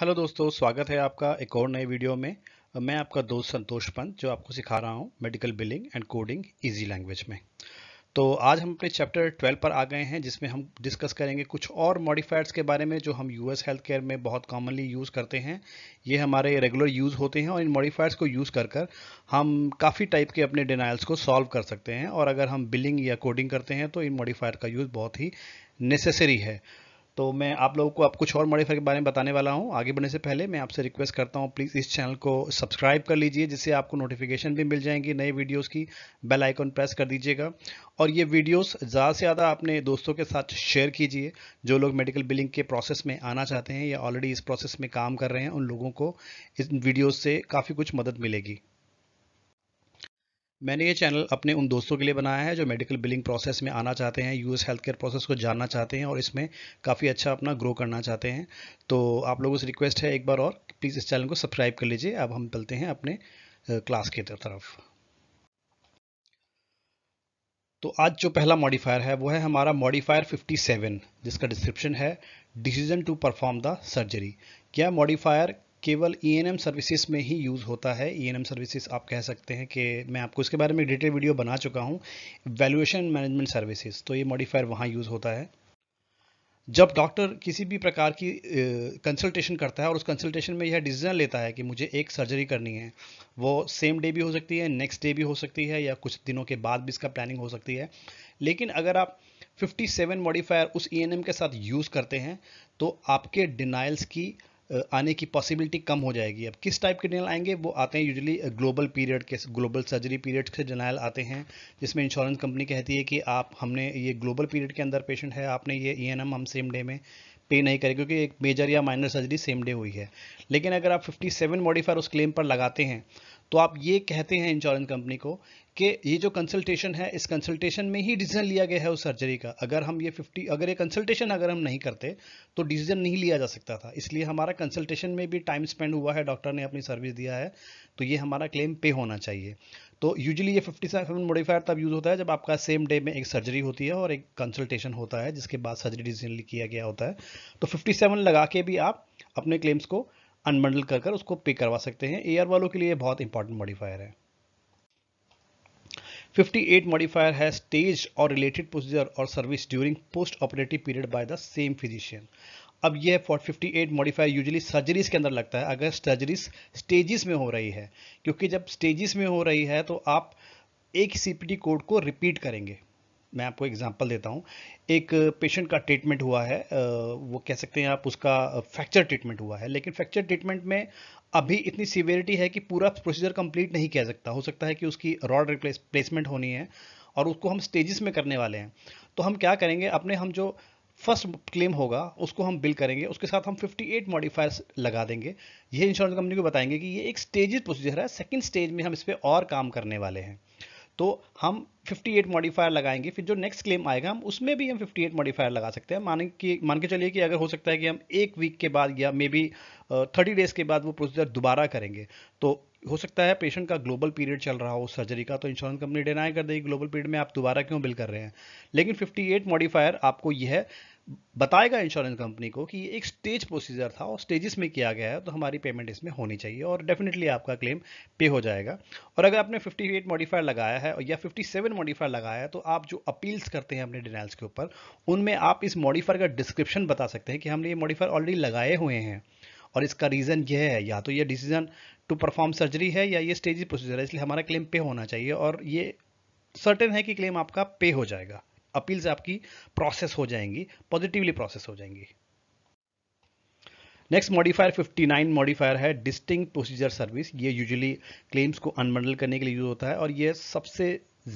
hello दोस्तों स्वागत है आपका एक और नए वीडियो में मैं आपका दोस्त संतोष पंत जो आपको सिखा रहा हूं medical billing and coding easy language में तो आज हम अपने चैप्टर 12 पर आ गए हैं जिसमें हम डिस्कस करेंगे कुछ और मॉडिफायर्स के बारे में जो हम यूएस हेल्थ केयर में बहुत कॉमनली यूज़ करते हैं ये हमारे रेगुलर यूज़ होते हैं और इन मॉडिफायर्स को यूज़ कर कर हम काफ़ी टाइप के अपने डिनाइल्स को सॉल्व कर सकते हैं और अगर हम बिलिंग या कोडिंग करते हैं तो इन मॉडिफायर का यूज़ बहुत ही नेसेसरी है तो मैं आप लोगों को आप कुछ और मॉडिफायर के बारे में बताने वाला हूँ आगे बढ़ने से पहले मैं आपसे रिक्वेस्ट करता हूँ प्लीज़ इस चैनल को सब्सक्राइब कर लीजिए जिससे आपको नोटिफिकेशन भी मिल जाएंगी नए वीडियोज़ की बेल आइकॉन प्रेस कर दीजिएगा और ये वीडियोज़ ज़्यादा से ज़्यादा अपने दोस्तों के साथ शेयर कीजिए जो लोग मेडिकल बिलिंग के प्रोसेस में आना चाहते हैं या ऑलरेडी इस प्रोसेस में काम कर रहे हैं उन लोगों को इस वीडियोज़ से काफ़ी कुछ मदद मिलेगी मैंने ये चैनल अपने उन दोस्तों के लिए बनाया है जो मेडिकल बिलिंग प्रोसेस में आना चाहते हैं यूएस हेल्थ केयर प्रोसेस को जानना चाहते हैं और इसमें काफ़ी अच्छा अपना ग्रो करना चाहते हैं तो आप लोगों से रिक्वेस्ट है एक बार और प्लीज़ इस चैनल को सब्सक्राइब कर लीजिए अब हम चलते हैं अपने क्लास के तरफ तो आज जो पहला मॉडिफायर है वो है हमारा मॉडिफायर 57 जिसका डिस्क्रिप्शन है decision to perform the surgery क्या मॉडिफायर केवल ई e सर्विसेज में ही यूज़ होता है ई e सर्विसेज आप कह सकते हैं कि मैं आपको इसके बारे में डिटेल वीडियो बना चुका हूँ वैल्यूएशन मैनेजमेंट सर्विसेज तो ये मॉडिफायर वहाँ यूज़ होता है जब डॉक्टर किसी भी प्रकार की कंसल्टेशन करता है और उस कंसल्टेशन में यह डिसीजन लेता है कि मुझे एक सर्जरी करनी है वो सेम डे भी हो सकती है नेक्स्ट डे भी हो सकती है या कुछ दिनों के बाद भी इसका प्लानिंग हो सकती है लेकिन अगर आप 57 मॉडिफायर उस ई e के साथ यूज़ करते हैं तो आपके डिनाइल्स की आने की पॉसिबिलिटी कम हो जाएगी अब किस टाइप के डिनाइल आएंगे वो आते हैं यूजली ग्लोबल पीरियड के ग्लोबल सर्जरी पीरियड से डिनाइल आते हैं जिसमें इंश्योरेंस कंपनी कहती है कि आप हमने ये ग्लोबल पीरियड के अंदर पेशेंट है आपने ये ई e हम सेम डे में पे नहीं करें क्योंकि एक मेजर या माइनर सर्जरी सेम डे हुई है लेकिन अगर आप 57 मॉडिफायर उस क्लेम पर लगाते हैं तो आप ये कहते हैं इंश्योरेंस कंपनी को कि ये जो कंसल्टेशन है इस कंसल्टेशन में ही डिसीजन लिया गया है उस सर्जरी का अगर हम ये 50 अगर ये कंसल्टेशन अगर हम नहीं करते तो डिसीजन नहीं लिया जा सकता था इसलिए हमारा कंसल्टेशन में भी टाइम स्पेंड हुआ है डॉक्टर ने अपनी सर्विस दिया है तो ये हमारा क्लेम पे होना चाहिए तो यूजली ये फिफ्टी सेवन मोडिफायर तब यूज़ होता है जब आपका सेम डे में एक सर्जरी होती है और एक कंसल्टेशन होता है जिसके बाद सर्जरी डिसीजन किया गया होता है तो फिफ्टी लगा के भी आप अपने क्लेम्स को अनबंडल कर कर उसको पे करवा सकते हैं ए वालों के लिए बहुत इंपॉर्टेंट मॉडिफायर है 58 मॉडिफायर है स्टेज और रिलेटेड प्रोसीजर और service during post operative period by the same physician अब यह फॉर 58 मॉडिफायर यूजली सर्जरीज के अंदर लगता है अगर सर्जरीज स्टेजेस में हो रही है क्योंकि जब स्टेजेस में हो रही है तो आप एक सीपीटी कोड को रिपीट करेंगे मैं आपको एग्जांपल देता हूँ एक पेशेंट का ट्रीटमेंट हुआ है वो कह सकते हैं आप उसका फ्रैक्चर ट्रीटमेंट हुआ है लेकिन फ्रैक्चर ट्रीटमेंट में अभी इतनी सीवियरिटी है कि पूरा प्रोसीजर कंप्लीट नहीं कह सकता हो सकता है कि उसकी रॉड रिप्लेसमेंट होनी है और उसको हम स्टेजेस में करने वाले हैं तो हम क्या करेंगे अपने हम जो फर्स्ट क्लेम होगा उसको हम बिल करेंगे उसके साथ हम 58 मॉडिफायर्स लगा देंगे ये इंश्योरेंस कंपनी को बताएंगे कि ये एक स्टेजेस प्रोसीजर है सेकंड स्टेज में हम इस पर और काम करने वाले हैं तो हम 58 मॉडिफायर लगाएंगे फिर जो नेक्स्ट क्लेम आएगा हम उसमें भी हम 58 मॉडिफायर लगा सकते हैं मान कि मान के चलिए कि अगर हो सकता है कि हम एक वीक के बाद या मे बी थर्टी डेज के बाद वो प्रोसीजर दोबारा करेंगे तो हो सकता है पेशेंट का ग्लोबल पीरियड चल रहा हो सर्जरी का तो इंश्योरेंस कंपनी डिनाई कर देगी ग्लोबल पीरियड में आप दोबारा क्यों बिल कर रहे हैं लेकिन 58 मॉडिफायर आपको यह बताएगा इंश्योरेंस कंपनी को कि ये एक स्टेज प्रोसीजर था और स्टेजेस में किया गया है तो हमारी पेमेंट इसमें होनी चाहिए और डेफिनेटली आपका क्लेम पे हो जाएगा और अगर आपने 58 मॉडिफायर लगाया है या 57 मॉडिफायर लगाया है तो आप जो अपील्स करते हैं अपने डिनाइल्स के ऊपर उनमें आप इस मॉडिफायर का डिस्क्रिप्शन बता सकते हैं कि हमने ये मॉडिफायर ऑलरेडी लगाए हुए हैं और इसका रीज़न यह है या तो ये डिसीजन टू परफॉर्म सर्जरी है या ये स्टेज प्रोसीजर है इसलिए हमारा क्लेम पे होना चाहिए और ये सर्टेन है कि क्लेम आपका पे हो जाएगा अपील्स आपकी प्रोसेस हो जाएंगी पॉजिटिवली प्रोसेस हो जाएंगी नेक्स्ट मॉडिफायर 59 मॉडिफायर है डिस्टिंग प्रोसीजर सर्विस ये यूजुअली क्लेम्स को अनबंडल करने के लिए यूज होता है और ये सबसे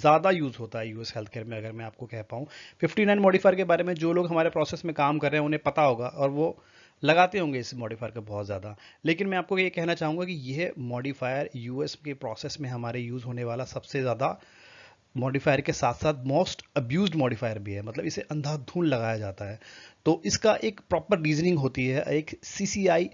ज़्यादा यूज़ होता है यूएस हेल्थ केयर में अगर मैं आपको कह पाऊँ 59 मॉडिफायर के बारे में जो लोग हमारे प्रोसेस में काम कर रहे हैं उन्हें पता होगा और वो लगाते होंगे इस मॉडिफायर का बहुत ज़्यादा लेकिन मैं आपको ये कहना चाहूँगा कि यह मॉडिफायर यूएस के प्रोसेस में हमारे यूज़ होने वाला सबसे ज़्यादा मॉडिफायर के साथ साथ मोस्ट अब्यूज मॉडिफायर भी है मतलब इसे अंधाधुन लगाया जाता है तो इसका एक प्रॉपर रीजनिंग होती है एक सी सी आई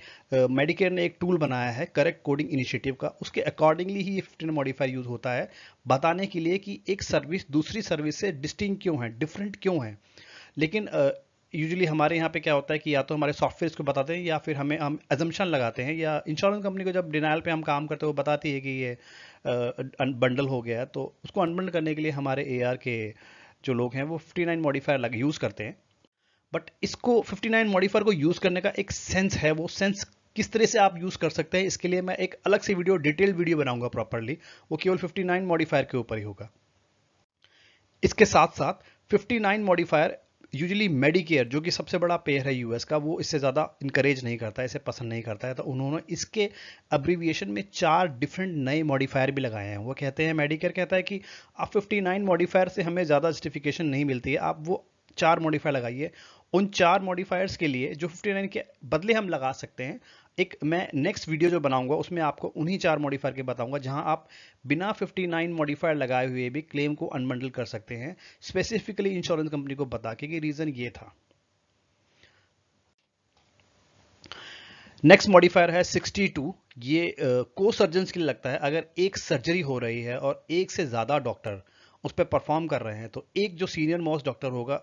मेडिकेयर ने एक टूल बनाया है करेक्ट कोडिंग इनिशिएटिव का उसके अकॉर्डिंगली ही ये फिफ्टीन मॉडिफायर यूज होता है बताने के लिए कि एक सर्विस दूसरी सर्विस से डिस्टिंग क्यों है डिफरेंट क्यों है लेकिन यूजुअली हमारे यहाँ पे क्या होता है कि या तो हमारे सॉफ्टवेयर को बताते हैं या फिर हमें हम एजम्पन लगाते हैं या इंश्योरेंस कंपनी को जब डिनाइल पे हम काम करते हैं वो बताती है कि ये बंडल हो गया है तो उसको अनबंडल करने के लिए हमारे ए के जो लोग हैं वो फिफ्टी नाइन मॉडिफायर लग यूज़ करते हैं बट इसको फिफ्टी नाइन मॉडिफायर को यूज़ करने का एक सेंस है वो सेंस किस तरह से आप यूज़ कर सकते हैं इसके लिए मैं एक अलग से वीडियो डिटेल वीडियो बनाऊंगा प्रॉपरली वो केवल फिफ्टी मॉडिफायर के ऊपर ही होगा इसके साथ साथ 59 मॉडिफायर यूजली मेडिकेयर जो कि सबसे बड़ा पेयर है यूएस का वो इससे ज़्यादा इंकरेज नहीं करता है इसे पसंद नहीं करता है तो उन्होंने इसके अब्रीविएशन में चार डिफरेंट नए मॉडिफायर भी लगाए हैं वो कहते हैं मेडिकेयर कहता है कि आप 59 मॉडिफायर से हमें ज़्यादा जस्टिफिकेशन नहीं मिलती है आप वो चार मॉडिफायर लगाइए उन चार मॉडिफायर्स के लिए जो 59 के बदले हम लगा सकते हैं एक मैं नेक्स्ट वीडियो जो बनाऊंगा उसमें आपको उन्हीं चार मॉडिफायर के बताऊंगा जहां आप बिना 59 मॉडिफायर लगाए हुए भी क्लेम को अनबंडल कर सकते हैं स्पेसिफिकली इंश्योरेंस कंपनी को बता के कि रीज़न ये था नेक्स्ट मॉडिफायर है 62 ये को uh, सर्जन के लिए लगता है अगर एक सर्जरी हो रही है और एक से ज़्यादा डॉक्टर उस पर परफॉर्म कर रहे हैं तो एक जो सीनियर मोस्ट डॉक्टर होगा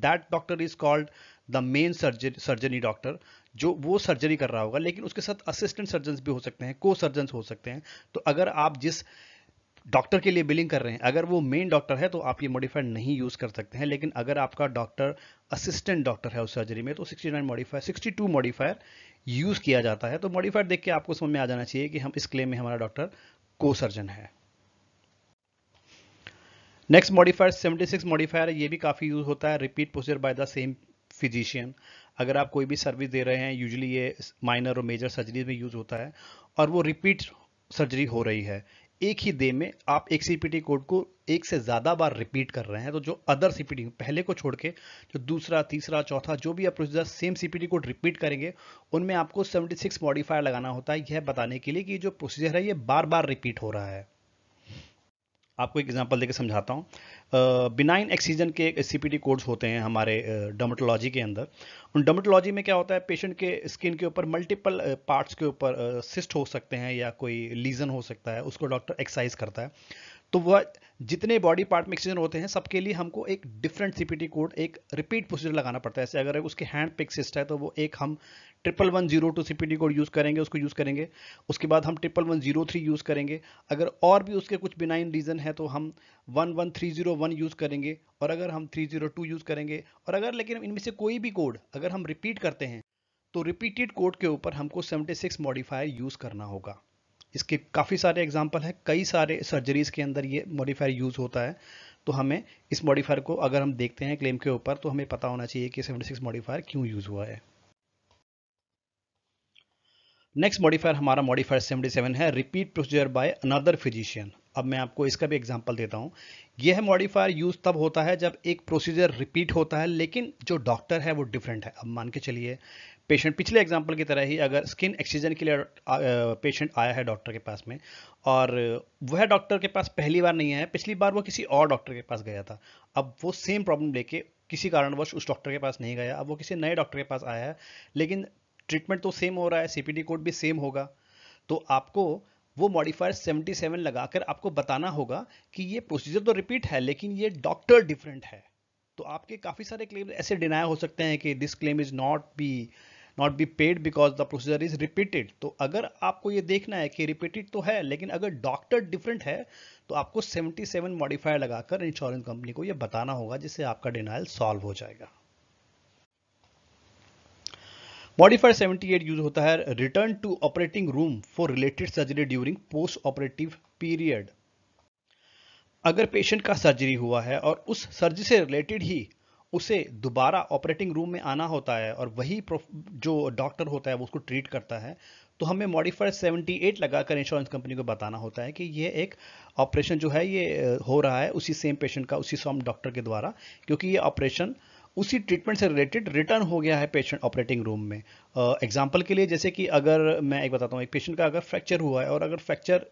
that doctor is called the main surgery surgery doctor जो वो सर्जरी कर रहा होगा लेकिन उसके साथ असिस्टेंट सर्जन भी हो सकते हैं को सर्जन हो सकते हैं तो अगर आप जिस डॉक्टर के लिए बिलिंग कर रहे हैं अगर वो मेन डॉक्टर है तो आप ये मॉडिफाइड नहीं यूज़ कर सकते हैं लेकिन अगर आपका डॉक्टर असिस्टेंट डॉक्टर है उस सर्जरी में तो 69 मॉडिफायर 62 मॉडिफायर यूज़ किया जाता है तो मॉडिफायर देख के आपको समझ में आ जाना चाहिए कि हम इस क्लेम में हमारा डॉक्टर को सर्जन है नेक्स्ट मॉडिफायर 76 मॉडिफायर ये भी काफ़ी यूज़ होता है repeat procedure by the same physician अगर आप कोई भी सर्विस दे रहे हैं यूजली ये माइनर और मेजर सर्जरी में यूज़ होता है और वो रिपीट सर्जरी हो रही है एक ही दे में आप एक सीपीटी कोड को एक से ज़्यादा बार रिपीट कर रहे हैं तो जो अदर सीपीटी पहले को छोड़ के जो दूसरा तीसरा चौथा जो भी आप procedure same CPT code repeat करेंगे उनमें आपको 76 मॉडिफायर लगाना होता है यह बताने के लिए कि जो प्रोसीजर है ये बार बार रिपीट हो रहा है आपको एक एग्जांपल देकर समझाता हूँ बिनाइन एक्सीजन के सीपीटी कोड्स होते हैं हमारे डर्मेटोलॉजी के अंदर उन डर्मेटोलॉजी में क्या होता है पेशेंट के स्किन के ऊपर मल्टीपल पार्ट्स के ऊपर सिस्ट हो सकते हैं या कोई लीजन हो सकता है उसको डॉक्टर एक्सरसाइज करता है तो वह जितने बॉडी पार्ट में एक्सीजन होते हैं सबके लिए हमको एक डिफरेंट सीपीटी कोड एक रिपीट प्रोसीजर लगाना पड़ता है ऐसे अगर उसके हैंड पिक सिस्ट है तो वो एक हम triple one zero two CPT code use करेंगे उसको यूज़ करेंगे उसके बाद हम triple one zero three use करेंगे अगर और भी उसके कुछ बिनाइन रीज़न है तो हम one one three zero one use करेंगे और अगर हम थ्री जीरो टू यूज़ करेंगे और अगर लेकिन इनमें से कोई भी कोड अगर हम रिपीट करते हैं तो रिपीटेड कोड के ऊपर हमको सेवेंटी सिक्स मॉडिफायर यूज़ करना होगा इसके काफ़ी सारे एग्जाम्पल हैं कई सारे सर्जरीज़ के अंदर ये मॉडिफायर यूज़ होता है तो हमें इस मॉडिफायर को अगर हम देखते हैं क्लेम के ऊपर तो हमें पता होना चाहिए कि 76 मॉडिफायर क्यों यूज़ हुआ है नेक्स्ट मॉडिफायर हमारा मॉडिफायर 77 है repeat procedure by another physician अब मैं आपको इसका भी एग्जांपल देता हूं यह मॉडिफायर यूज तब होता है जब एक प्रोसीजर रिपीट होता है लेकिन जो डॉक्टर है वो डिफरेंट है अब मान के चलिए पेशेंट पिछले एग्जाम्पल की तरह ही अगर स्किन एक्सीजन के लिए पेशेंट आया है डॉक्टर के पास में और वह डॉक्टर के पास पहली बार नहीं आया पिछली बार वो किसी और डॉक्टर के पास गया था अब वो सेम प्रॉब्लम लेके किसी कारणवश उस डॉक्टर के पास नहीं गया अब वो किसी नए डॉक्टर के पास आया है लेकिन ट्रीटमेंट तो सेम हो रहा है सी कोड भी सेम होगा तो आपको वो मॉडिफायर 77 लगाकर आपको बताना होगा कि ये प्रोसीजर तो रिपीट है लेकिन ये डॉक्टर डिफरेंट है तो आपके काफ़ी सारे क्लेम ऐसे डिनाय हो सकते हैं कि this claim is not be not be paid because the procedure is repeated तो अगर आपको ये देखना है कि रिपीटेड तो है लेकिन अगर डॉक्टर डिफरेंट है तो आपको 77 मॉडिफायर लगाकर इंश्योरेंस कंपनी को ये बताना होगा जिससे आपका डिनाइल सॉल्व हो जाएगा मॉडिफायर 78 यूज होता है return to operating room for related surgery during post operative period अगर पेशेंट का सर्जरी हुआ है और उस सर्जरी से रिलेटेड ही उसे दोबारा ऑपरेटिंग रूम में आना होता है और वही जो डॉक्टर होता है वो उसको ट्रीट करता है तो हमें मॉडिफाइड 78 लगाकर इंश्योरेंस कंपनी को बताना होता है कि ये एक ऑपरेशन जो है ये हो रहा है उसी सेम पेशेंट का उसी सॉम डॉक्टर के द्वारा क्योंकि ये ऑपरेशन उसी ट्रीटमेंट से रिलेटेड रिटर्न हो गया है पेशेंट ऑपरेटिंग रूम में एग्जाम्पल uh, के लिए जैसे कि अगर मैं एक बताता हूँ एक पेशेंट का अगर फ्रैक्चर हुआ है और अगर फ्रैक्चर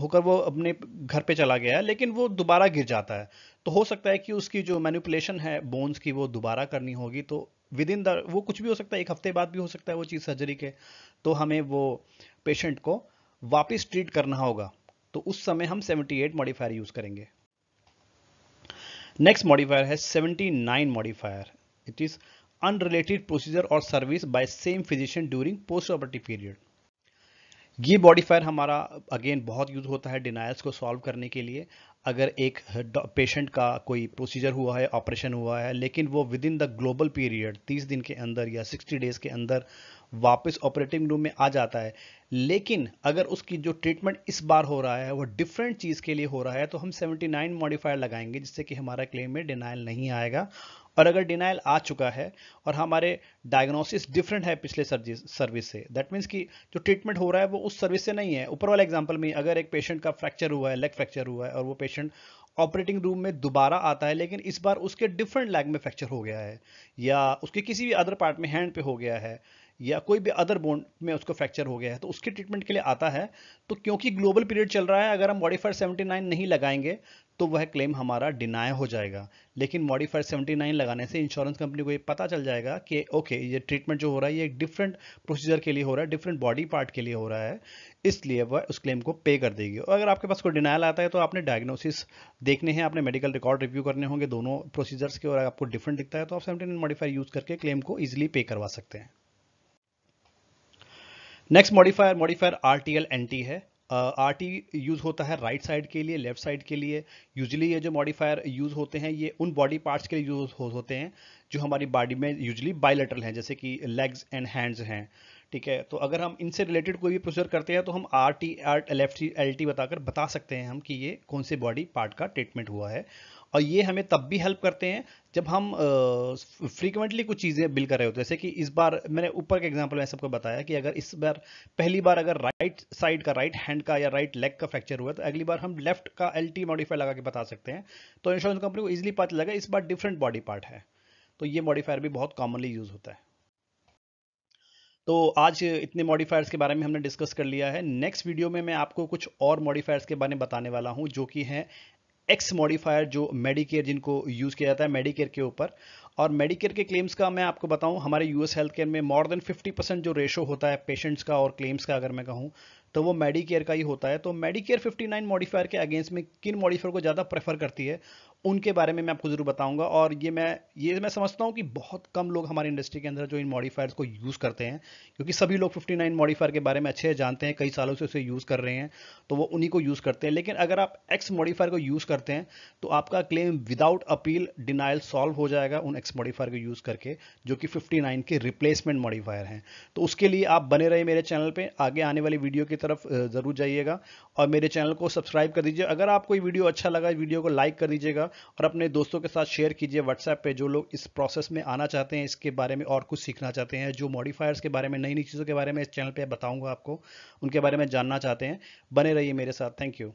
होकर वो अपने घर पे चला गया है लेकिन वो दोबारा गिर जाता है तो हो सकता है कि उसकी जो मैनिपुलेशन है बोन्स की वो दोबारा करनी होगी तो विद इन द वो कुछ भी हो सकता है एक हफ्ते बाद भी हो सकता है वो चीज़ सर्जरी के तो हमें वो पेशेंट को वापस ट्रीट करना होगा तो उस समय हम 78 मॉडिफायर यूज़ करेंगे नेक्स्ट मॉडिफायर है 79 modifier it is unrelated procedure और service by same physician during post operative period ये बॉडीफायर हमारा अगेन बहुत यूज़ होता है डिनाइल्स को सॉल्व करने के लिए अगर एक पेशेंट का कोई प्रोसीजर हुआ है ऑपरेशन हुआ है लेकिन वो within the global period 30 दिन के अंदर या 60 डेज़ के अंदर वापस ऑपरेटिंग रूम में आ जाता है लेकिन अगर उसकी जो ट्रीटमेंट इस बार हो रहा है वो डिफरेंट चीज़ के लिए हो रहा है तो हम 79 मॉडिफायर लगाएंगे जिससे कि हमारा क्लेम में डिनाइल नहीं आएगा और अगर डिनाइल आ चुका है और हमारे डायग्नोसिस डिफरेंट है पिछले सर्विस से दैट मीन्स कि जो ट्रीटमेंट हो रहा है वो उस सर्विस से नहीं है ऊपर वाला एग्जांपल में अगर एक पेशेंट का फ्रैक्चर हुआ है लेग फ्रैक्चर हुआ है और वो पेशेंट ऑपरेटिंग रूम में दोबारा आता है लेकिन इस बार उसके डिफरेंट लैग में फ्रैक्चर हो गया है या उसके किसी भी अदर पार्ट में हैंड पे हो गया है या कोई भी अदर बोन में उसको फ्रैक्चर हो गया है तो उसके ट्रीटमेंट के लिए आता है तो क्योंकि ग्लोबल पीरियड चल रहा है अगर हम मॉडिफायर 79 नहीं लगाएंगे तो वह क्लेम हमारा डिनाय हो जाएगा लेकिन मॉडिफायर 79 लगाने से इंश्योरेंस कंपनी को ये पता चल जाएगा कि ओके ये ट्रीटमेंट जो हो रहा है ये एक डिफरेंट प्रोसीजर के लिए हो रहा है डिफरेंट बॉडी पार्ट के लिए हो रहा है इसलिए वह उस क्लेम को पे कर देगी और अगर आपके पास कोई डिनायल आता है तो आपने डायग्नोसिस देखने हैं आपने मेडिकल रिकॉर्ड रिव्यू करने होंगे दोनों प्रोसीजर्स के और आपको डिफरेंट दिखता है तो आप सेवेंटी मॉडिफायर यूज़ करके क्लेम को ईजिली पे करवा सकते हैं next modifier modifier R T L N T है आर टी यूज़ होता है राइट right साइड के लिए लेफ्ट साइड के लिए यूजली ये जो मॉडिफायर यूज़ होते हैं ये उन बॉडी पार्ट्स के लिए यूज हो, होते हैं जो हमारी बॉडी में यूजली बायलेटरल हैं जैसे कि लेग्स एंड हैंड्स हैं ठीक है तो अगर हम इनसे रिलेटेड कोई भी प्रोसीजर करते हैं तो हम R T R left L T बताकर बता सकते हैं हम कि ये कौन से बॉडी पार्ट का ट्रीटमेंट हुआ है और ये हमें तब भी हेल्प करते हैं जब हम फ्रीक्वेंटली कुछ चीज़ें बिल कर रहे होते हैं जैसे कि इस बार मैंने ऊपर के एग्जाम्पल में सबको बताया कि अगर इस बार पहली बार अगर राइट साइड का राइट हैंड का या राइट लेग का फ्रैक्चर हुआ तो अगली बार हम लेफ्ट का एल टी मॉडिफाई लगा के बता सकते हैं तो इंश्योरेंस कंपनी को ईजिली पता लगा इस बार डिफरेंट बॉडी पार्ट है तो ये मॉडिफायर भी बहुत कॉमनली यूज होता है तो आज इतने मॉडिफायर्स के बारे में हमने डिस्कस कर लिया है नेक्स्ट वीडियो में मैं आपको कुछ और मॉडिफायर्स के बारे में बताने वाला हूँ जो कि हैं एक्स मॉडिफायर जो मेडिकेयर जिनको यूज़ किया जाता है मेडिकेयर के ऊपर और मेडिकेयर के क्लेम्स का मैं आपको बताऊं हमारे यूएस हेल्थ केयर में मोर देन 50 परसेंट जो रेशो होता है पेशेंट्स का और क्लेम्स का अगर मैं कहूं तो वो मेडिकेयर का ही होता है तो मेडिकेयर 59 मॉडिफायर के अगेंस्ट में किन मॉडिफायर को ज़्यादा प्रेफर करती है उनके बारे में मैं आपको ज़रूर बताऊंगा और ये मैं ये मैं समझता हूँ कि बहुत कम लोग हमारी इंडस्ट्री के अंदर जो इन मॉडिफायर्स को यूज़ करते हैं क्योंकि सभी लोग 59 मॉडिफायर के बारे में अच्छे जानते हैं कई सालों से उसे यूज़ कर रहे हैं तो वो उन्हीं को यूज़ करते हैं लेकिन अगर आप एक्स मॉडिफायर को यूज़ करते हैं तो आपका claim without appeal denial solve हो जाएगा उन एक्स मॉडिफायर को यूज़ करके जो कि फिफ्टी के रिप्लेसमेंट मॉडिफायर हैं तो उसके लिए आप बने रहे मेरे चैनल पर आगे आने वाली वीडियो की तरफ ज़रूर जाइएगा और मेरे चैनल को सब्सक्राइब कर दीजिए अगर आपको वीडियो अच्छा लगा वीडियो को लाइक कर दीजिएगा और अपने दोस्तों के साथ शेयर कीजिए व्हाट्सएप पे जो लोग इस प्रोसेस में आना चाहते हैं इसके बारे में और कुछ सीखना चाहते हैं जो मॉडिफायर्स के बारे में नई नई चीज़ों के बारे में इस चैनल पर बताऊँगा आपको उनके बारे में जानना चाहते हैं बने रहिए मेरे साथ थैंक यू